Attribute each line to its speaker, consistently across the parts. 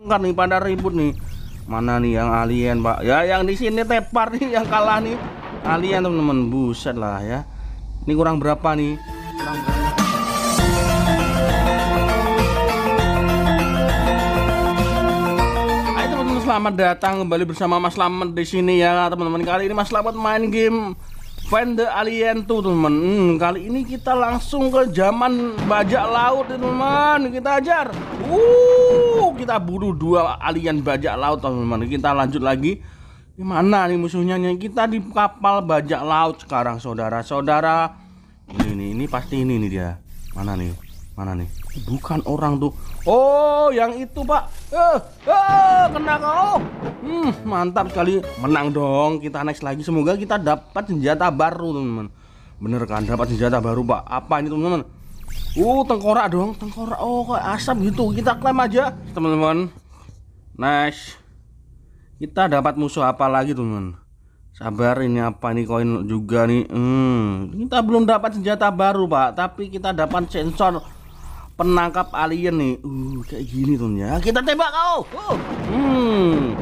Speaker 1: Enggak nih pada ribut nih. Mana nih yang alien, Pak? Ya yang di sini tepar nih yang kalah nih. Alien teman-teman, buset lah ya. Ini kurang berapa nih? Kurang berapa? selamat datang kembali bersama Mas Lamet di sini ya teman-teman. Kali ini Mas Lamet main game Find the Alien tuh teman. Hmm, kali ini kita langsung ke zaman bajak laut teman. Kita ajar. Uh, kita buru dua alien bajak laut teman. Kita lanjut lagi. Gimana nih musuhnya? nih? Kita di kapal bajak laut sekarang saudara-saudara. Ini, ini ini pasti ini nih dia. Mana nih? Mana nih? Bukan orang tuh. Oh, yang itu, Pak. Eh, eh kena kau. Hmm, mantap sekali. Menang dong. Kita next lagi. Semoga kita dapat senjata baru, teman-teman. Bener kan? Dapat senjata baru, Pak. Apa ini, teman-teman? Uh, tengkorak dong. Tengkorak. Oh, kayak asap gitu. Kita klaim aja, teman-teman. Nice. Kita dapat musuh apa lagi, teman-teman? Sabar, ini apa nih koin juga nih. Hmm, kita belum dapat senjata baru, Pak, tapi kita dapat sensor penangkap alien nih. Uh, kayak gini, tuh ya. Kita tembak kau. Oh. Hmm.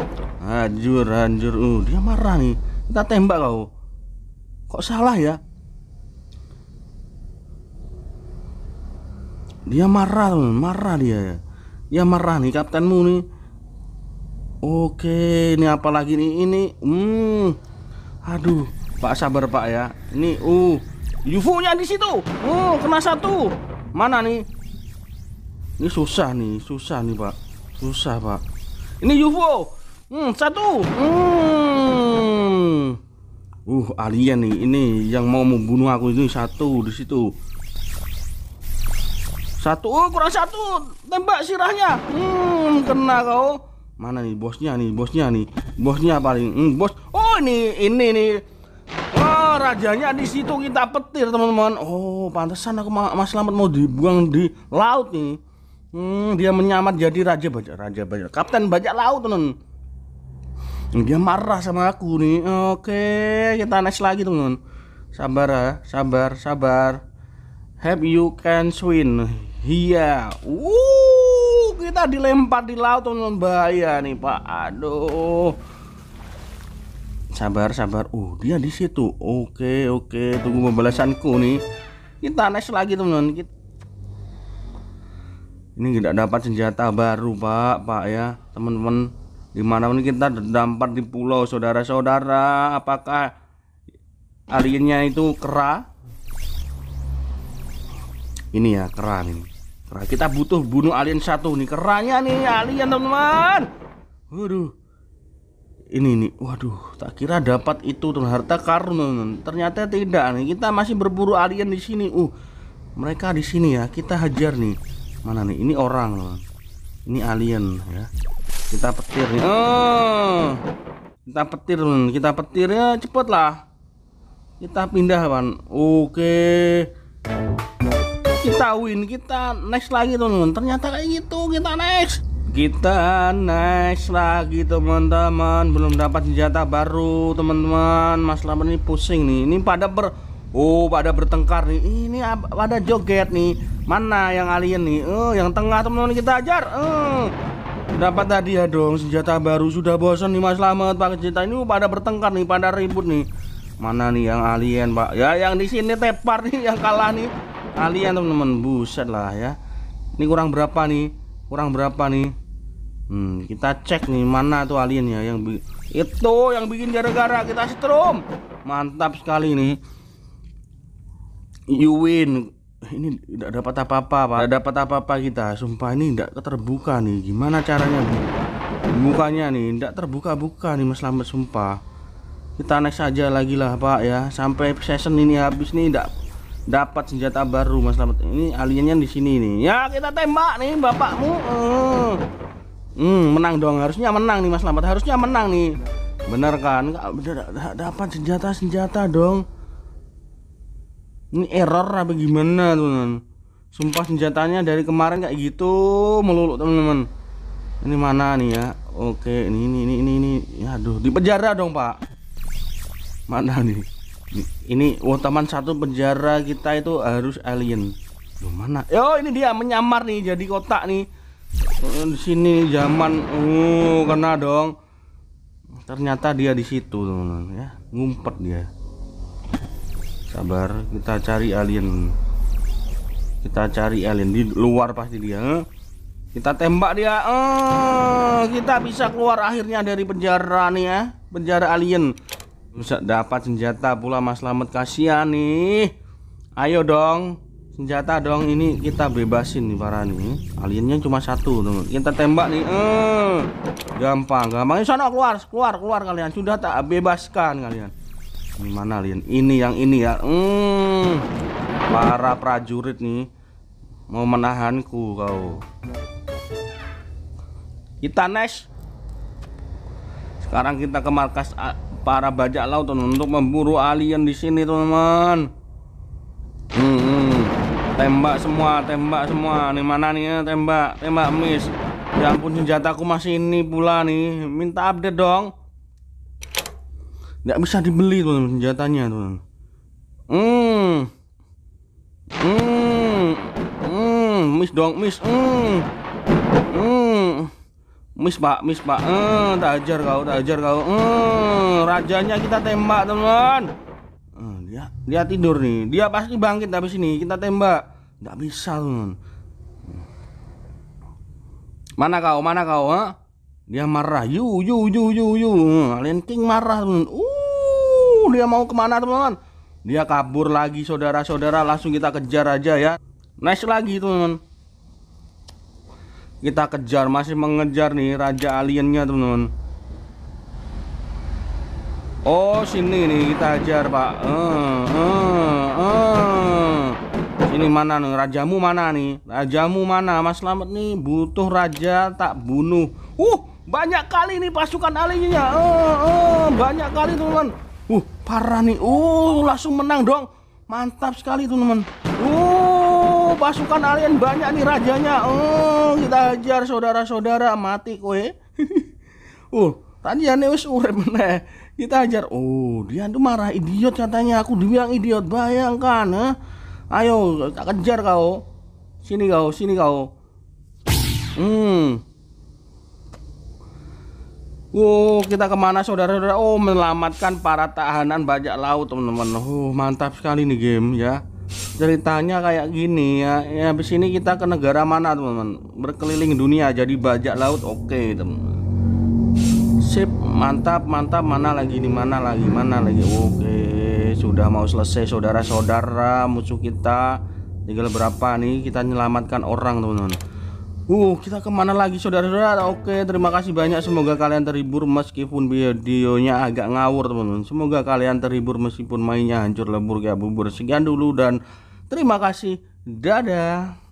Speaker 1: Anjur, anjur. Uh, dia marah nih. Kita tembak kau. Kok salah ya? Dia marah, marah dia. Dia marah nih kaptenmu nih. Oke, ini apa lagi nih? Ini, hmm, aduh, Pak sabar Pak ya. Ini, uh, UFO-nya di situ. uh, kena satu. Mana nih? Ini susah nih, susah nih Pak, susah Pak. Ini UFO, Hmm, satu. Hmm. Uh, alien nih. Ini yang mau membunuh aku ini satu di situ. Satu, oh, kurang satu. Tembak sirahnya. Hmm, kena kau. Mana nih bosnya nih? Bosnya nih. Bosnya paling. Hmm, bos. Oh, ini ini nih. oh, rajanya di situ kita petir, teman-teman. Oh, pantesan aku masih selamat mau dibuang di laut nih. Hmm, dia menyamar jadi raja bajak, raja bajak, kapten bajak laut, teman. -teman dia marah sama aku nih oke kita next lagi teman-teman sabar ya sabar sabar have you can swim iya uh kita dilempar di laut teman-teman bahaya nih pak aduh sabar sabar uh dia di situ oke oke tunggu pembalasanku nih kita next lagi teman-teman kita ini tidak dapat senjata baru pak pak ya teman-teman Dimanapun kita terdampar di pulau saudara-saudara Apakah aliennya itu kera? Ini ya kera ini kera. Kita butuh bunuh alien satu nih Keranya nih alien teman-teman Waduh ini nih waduh tak kira dapat itu tuh harta karun ternyata tidak nih kita masih berburu alien di sini uh mereka di sini ya kita hajar nih mana nih ini orang ini alien ya kita petir ya. oh kita petir kita petir ya cepet lah kita pindah kan oke kita win kita next lagi teman-teman ternyata kayak gitu kita next kita next lagi teman-teman belum dapat senjata baru teman-teman mas Laman ini pusing nih ini pada ber oh pada bertengkar nih ini pada joget nih mana yang alien nih oh yang tengah teman-teman kita ajar oh Dapat tadi ya dong senjata baru sudah bosan nih Mas Slamet Pak Cinta ini pada bertengkar nih pada ribut nih. Mana nih yang alien Pak? Ya yang di sini tepar nih yang kalah nih. Alien teman-teman buset lah ya. Ini kurang berapa nih? Kurang berapa nih? Hmm, kita cek nih mana tuh alien ya yang itu yang bikin gara-gara kita strom. Mantap sekali nih. You win Nah, ini tidak dapat apa-apa pak tidak dapat apa-apa kita sumpah ini tidak terbuka nih gimana caranya bu, bukanya nih tidak terbuka-buka nih mas lambat sumpah kita naik saja lagi lah pak ya sampai season ini habis nih tidak dapat senjata baru mas lambat, ini aliennya di sini nih ya kita tembak nih bapakmu hmm. hmm menang dong harusnya menang nih mas lambat, harusnya menang nih bener kan nggak dapat senjata senjata dong ini error apa gimana teman-teman sumpah senjatanya dari kemarin kayak gitu melulu teman-teman ini mana nih ya oke ini ini ini ini, ini. aduh di penjara dong pak mana nih ini oh teman satu penjara kita itu harus alien Duh, mana Yo oh, ini dia menyamar nih jadi kotak nih oh, di sini zaman uh kena dong ternyata dia di situ teman-teman ya ngumpet dia sabar kita cari alien kita cari alien di luar pasti dia eh. kita tembak dia oh, kita bisa keluar akhirnya dari penjara nih ya penjara alien bisa dapat senjata pula mas selamat kasihan nih ayo dong senjata dong ini kita bebasin nih para nih aliennya cuma satu dong kita tembak nih eh, gampang gampang sana keluar keluar keluar kalian sudah tak bebaskan kalian ini mana Ini yang ini ya. Hmm. Para prajurit nih mau menahanku kau. Kita next. Sekarang kita ke markas ah, para bajak laut untuk memburu alien di sini teman. Hmm, hmm. Tembak semua, tembak semua. Nih mana nih? Ya? Tembak, tembak miss. Ya ampun senjataku masih ini pula nih. Minta update dong nggak bisa dibeli tuh senjatanya tuh, hmm hmm hmm miss dong miss hmm hmm miss pak miss pak hmm tak kau tak kau hmm rajanya kita tembak teman hmm, dia dia tidur nih dia pasti bangkit habis ini kita tembak nggak bisa teman mana kau mana kau ha? dia marah yu yu yu yu yu hmm, king marah teman uh Uh, dia mau kemana teman-teman? Dia kabur lagi saudara-saudara. Langsung kita kejar aja ya. Nice lagi teman-teman. Kita kejar, masih mengejar nih raja aliennya teman-teman. Oh sini nih kita ajar pak. Uh, uh, uh. Sini mana nih rajamu mana nih? Rajamu mana? Mas Slamet nih butuh raja tak bunuh. Uh banyak kali nih pasukan aliennya. Uh, uh, banyak kali teman-teman. Uh, parah nih. Uh, langsung menang dong. Mantap sekali tuh teman Uh, pasukan alien banyak nih rajanya. Uh, kita ajar, saudara-saudara mati kowe. uh, tadi ya wis urip uh, meneh. Kita ajar. Oh, uh, dia tuh marah idiot katanya. Aku dibilang idiot. Bayangkan, ha? Eh. Ayo, tak kejar kau. Sini kau, sini kau. Hmm. Wow, kita kemana saudara-saudara? Oh, menyelamatkan para tahanan bajak laut, teman-teman. Oh, mantap sekali nih game ya. Ceritanya kayak gini ya. ya habis ini kita ke negara mana, teman-teman? Berkeliling dunia jadi bajak laut. Oke, okay, teman. Sip, mantap, mantap. Mana lagi di mana lagi? Mana lagi? Oke, okay, sudah mau selesai saudara-saudara musuh kita. Tinggal berapa nih kita menyelamatkan orang, teman-teman. Uh, kita kemana lagi saudara-saudara? Oke, terima kasih banyak. Semoga kalian terhibur meskipun videonya agak ngawur teman-teman. Semoga kalian terhibur meskipun mainnya hancur lebur kayak bubur. Sekian dulu dan terima kasih. Dadah.